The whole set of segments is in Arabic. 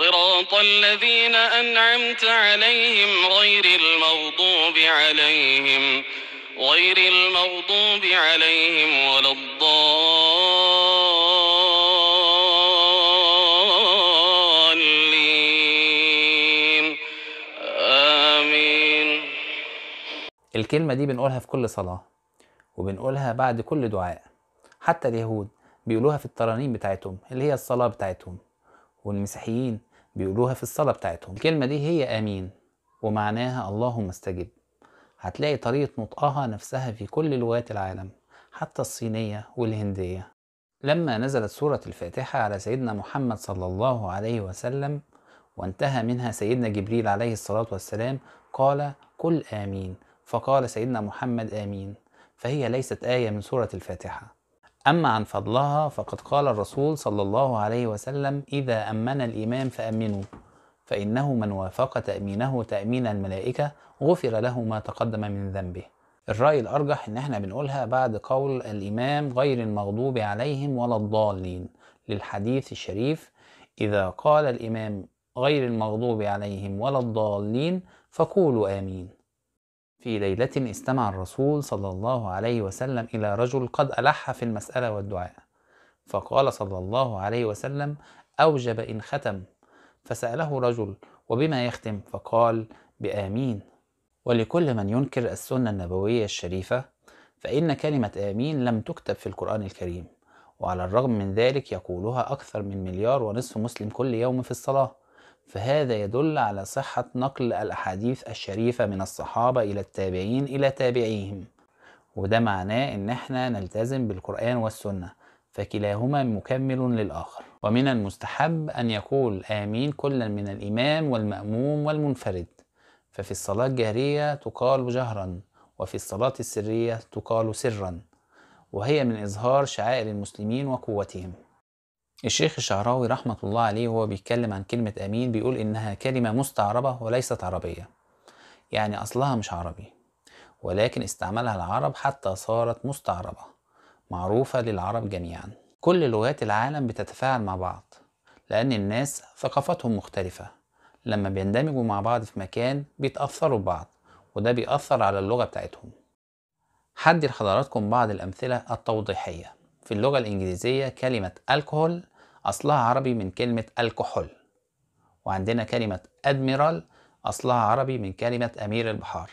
صراط الذين أنعمت عليهم غير المغضوب عليهم غير المغضوب عليهم ولا الضالين آمين الكلمة دي بنقولها في كل صلاة وبنقولها بعد كل دعاء حتى اليهود بيقولوها في الترانيم بتاعتهم اللي هي الصلاة بتاعتهم والمسيحيين بيقولوها في الصلاة بتاعتهم الكلمة دي هي آمين ومعناها اللهم استجب هتلاقي طريقة نطقها نفسها في كل لغات العالم حتى الصينية والهندية لما نزلت سورة الفاتحة على سيدنا محمد صلى الله عليه وسلم وانتهى منها سيدنا جبريل عليه الصلاة والسلام قال قل آمين فقال سيدنا محمد آمين فهي ليست آية من سورة الفاتحة أما عن فضلها فقد قال الرسول صلى الله عليه وسلم إذا أمن الإمام فأمنوا فإنه من وافق تأمينه تأمين الملائكة غفر له ما تقدم من ذنبه الرأي الأرجح إن احنا بنقولها بعد قول الإمام غير المغضوب عليهم ولا الضالين للحديث الشريف إذا قال الإمام غير المغضوب عليهم ولا الضالين فقولوا آمين في ليلة استمع الرسول صلى الله عليه وسلم إلى رجل قد ألح في المسألة والدعاء فقال صلى الله عليه وسلم أوجب إن ختم فسأله رجل وبما يختم فقال بآمين ولكل من ينكر السنة النبوية الشريفة فإن كلمة آمين لم تكتب في القرآن الكريم وعلى الرغم من ذلك يقولها أكثر من مليار ونصف مسلم كل يوم في الصلاة فهذا يدل على صحة نقل الأحاديث الشريفة من الصحابة إلى التابعين إلى تابعيهم وده معناه إن احنا نلتزم بالقرآن والسنة فكلاهما مكمل للآخر ومن المستحب أن يقول آمين كلا من الإمام والمأموم والمنفرد ففي الصلاة الجهرية تقال جهرا وفي الصلاة السرية تقال سرا وهي من إظهار شعائر المسلمين وقوتهم الشيخ الشعراوي رحمة الله عليه وهو بيتكلم عن كلمة أمين بيقول إنها كلمة مستعربة وليست عربية يعني أصلها مش عربي ولكن استعملها العرب حتى صارت مستعربة معروفة للعرب جميعا كل لغات العالم بتتفاعل مع بعض لأن الناس ثقافتهم مختلفة لما بيندمجوا مع بعض في مكان بيتأثروا ببعض وده بيأثر على اللغة بتاعتهم حدد لحضراتكم بعض الأمثلة التوضيحية في اللغة الإنجليزية كلمة الكهول أصلها عربي من كلمة الكحول وعندنا كلمة أدميرال أصلها عربي من كلمة أمير البحار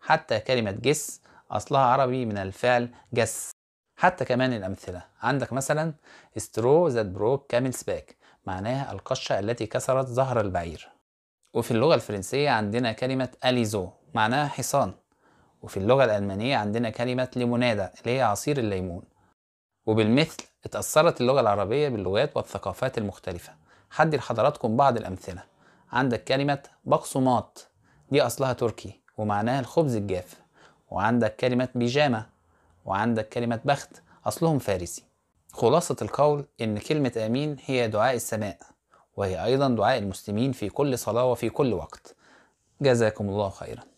حتى كلمة جس أصلها عربي من الفعل جس حتى كمان الأمثلة عندك مثلا استرو ذات بروك كامل سباك معناها القشة التي كسرت ظهر البعير وفي اللغة الفرنسية عندنا كلمة أليزو معناها حصان وفي اللغة الألمانية عندنا كلمة ليمونادا اللي هي عصير الليمون وبالمثل اتأثرت اللغة العربية باللغات والثقافات المختلفة حدي لحضراتكم بعض الأمثلة عندك كلمة بقسماط دي أصلها تركي ومعناها الخبز الجاف وعندك كلمة بيجامة وعندك كلمة بخت أصلهم فارسي خلاصة القول إن كلمة آمين هي دعاء السماء وهي أيضا دعاء المسلمين في كل صلاة وفي كل وقت جزاكم الله خيرا